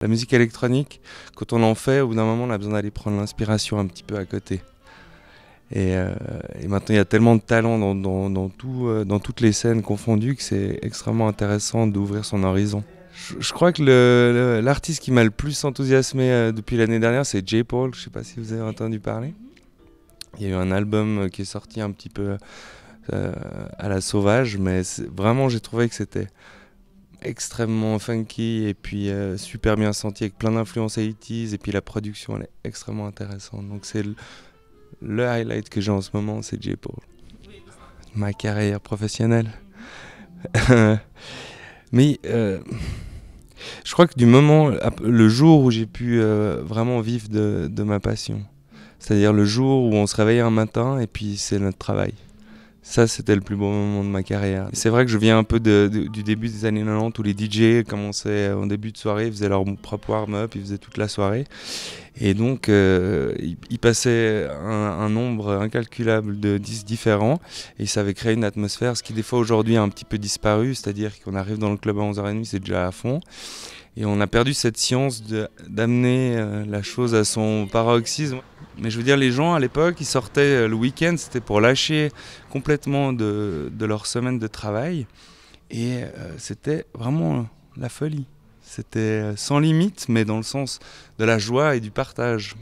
La musique électronique, quand on en fait, au bout d'un moment, on a besoin d'aller prendre l'inspiration un petit peu à côté. Et, euh, maintenant, il y a tellement de talent dans, tout, euh, dans toutes les scènes confondues que c'est extrêmement intéressant d'ouvrir son horizon. Je, crois que l'artiste qui m'a le plus enthousiasmé euh, depuis l'année dernière, c'est J. Paul. Je ne sais pas si vous avez entendu parler. Il y a eu un album qui est sorti un petit peu à la sauvage, mais vraiment, j'ai trouvé que c'était extrêmement funky et puis euh, super bien senti avec plein d'influences 80 et puis la production elle est extrêmement intéressante. Donc c'est le, highlight que j'ai en ce moment, c'est J. Paul. Ma carrière professionnelle. Mais euh, je crois que du moment, le jour où j'ai pu euh, vraiment vivre de, de ma passion, c'est-à-dire le jour où on se réveille un matin et puis c'est notre travail. Ça, c'était le plus beau moment de ma carrière. C'est vrai que je viens un peu du début des années 90 où les DJ commençaient en début de soirée, ils faisaient leur propre warm-up, ils faisaient toute la soirée. Et donc, euh, ils, passaient un, nombre incalculable de 10 différents et ça avait créé une atmosphère, ce qui des fois aujourd'hui a un petit peu disparu, c'est-à-dire qu'on arrive dans le club à 11h30, c'est déjà à fond. Et on a perdu cette science d'amener euh, la chose à son paroxysme. Mais je veux dire, les gens à l'époque, ils sortaient euh, le week-end, c'était pour lâcher complètement de, leur semaine de travail. Et euh, c'était vraiment la folie. C'était sans limite, mais dans le sens de la joie et du partage.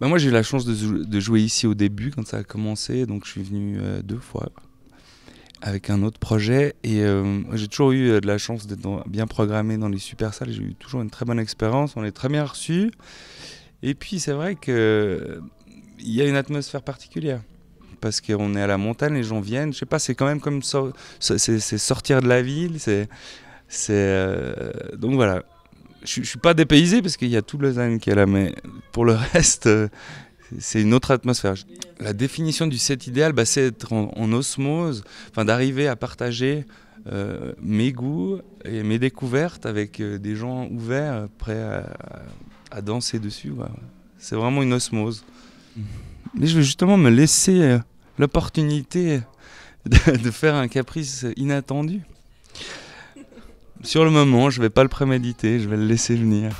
Bah, moi, j'ai eu la chance de, de, jouer ici au début, quand ça a commencé, donc je suis venu deux fois avec un autre projet. Et euh, j'ai toujours eu euh, de la chance d'être bien programmé dans les super salles. J'ai eu toujours une très bonne expérience. On est très bien reçu. Et puis c'est vrai qu'il il y a une atmosphère particulière. Parce qu'on est à la montagne, les gens viennent. Je sais pas, c'est quand même comme ça. c'est sortir de la ville. C'est euh, donc voilà. Je, suis pas dépaysé parce qu'il y a tout Lausanne qui est là, mais pour le reste, c'est une autre atmosphère. La définition du set idéal, bah, c'est être en, osmose, enfin d'arriver à partager euh, mes goûts et mes découvertes avec euh, des gens ouverts, prêts à, danser dessus. C'est vraiment une osmose. Mais je veux justement me laisser euh, l'opportunité de, de, faire un caprice inattendu. Sur le moment, je ne vais pas le préméditer, je vais le laisser venir.